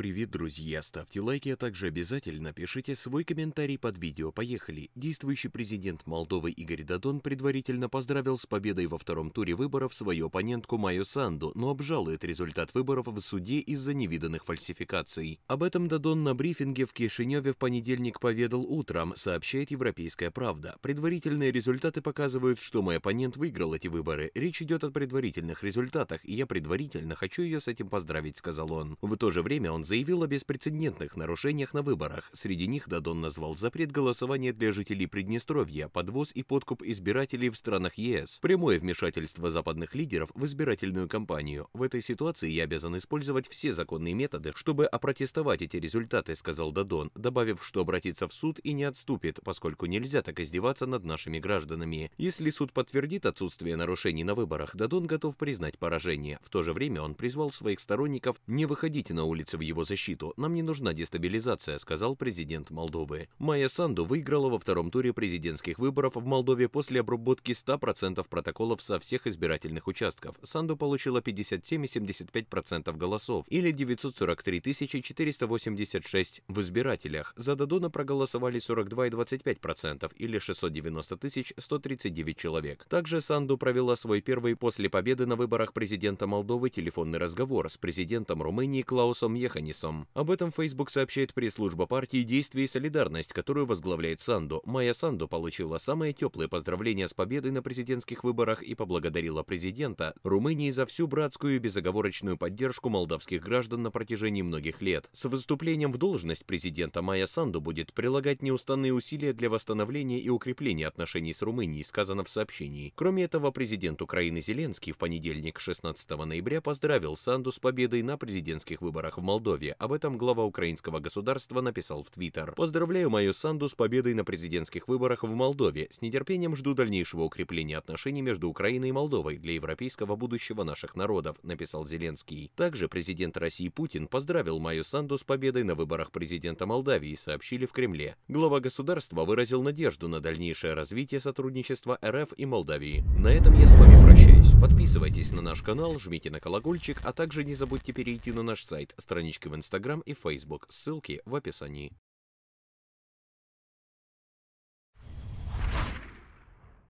Привет, друзья! Ставьте лайки, а также обязательно пишите свой комментарий под видео. Поехали! Действующий президент Молдовы Игорь Дадон предварительно поздравил с победой во втором туре выборов свою оппонентку Майю Санду, но обжалует результат выборов в суде из-за невиданных фальсификаций. Об этом Дадон на брифинге в Кишиневе в понедельник поведал утром, сообщает «Европейская правда». Предварительные результаты показывают, что мой оппонент выиграл эти выборы. Речь идет о предварительных результатах, и я предварительно хочу ее с этим поздравить, сказал он. В то же время он заявил о беспрецедентных нарушениях на выборах. Среди них Дадон назвал запрет голосования для жителей Приднестровья, подвоз и подкуп избирателей в странах ЕС, прямое вмешательство западных лидеров в избирательную кампанию. В этой ситуации я обязан использовать все законные методы, чтобы опротестовать эти результаты, сказал Дадон, добавив, что обратится в суд и не отступит, поскольку нельзя так издеваться над нашими гражданами. Если суд подтвердит отсутствие нарушений на выборах, Дадон готов признать поражение. В то же время он призвал своих сторонников не выходить на улицы в его его защиту. Нам не нужна дестабилизация, сказал президент Молдовы. Майя Санду выиграла во втором туре президентских выборов в Молдове после обработки 100% протоколов со всех избирательных участков. Санду получила 57,75% голосов или 943 486 в избирателях. За Дадона проголосовали 42,25% или 690 139 человек. Также Санду провела свой первый после победы на выборах президента Молдовы телефонный разговор с президентом Румынии Клаусом Ехани Яннисом. Об этом Facebook сообщает пресс-служба партии «Действие и солидарность», которую возглавляет Санду. Майя Санду получила самые теплые поздравления с победой на президентских выборах и поблагодарила президента Румынии за всю братскую и безоговорочную поддержку молдавских граждан на протяжении многих лет. С выступлением в должность президента Майя Санду будет прилагать неустанные усилия для восстановления и укрепления отношений с Румынией, сказано в сообщении. Кроме этого, президент Украины Зеленский в понедельник 16 ноября поздравил Санду с победой на президентских выборах в Молдове. Молдове. Об этом глава украинского государства написал в Твиттер. «Поздравляю мою Санду с победой на президентских выборах в Молдове. С нетерпением жду дальнейшего укрепления отношений между Украиной и Молдовой для европейского будущего наших народов», написал Зеленский. Также президент России Путин поздравил мою Санду с победой на выборах президента Молдавии, сообщили в Кремле. Глава государства выразил надежду на дальнейшее развитие сотрудничества РФ и Молдавии. На этом я с вами прощаюсь. Подписывайтесь на наш канал, жмите на колокольчик, а также не забудьте перейти на наш сайт, странички в Instagram и Facebook. Ссылки в описании.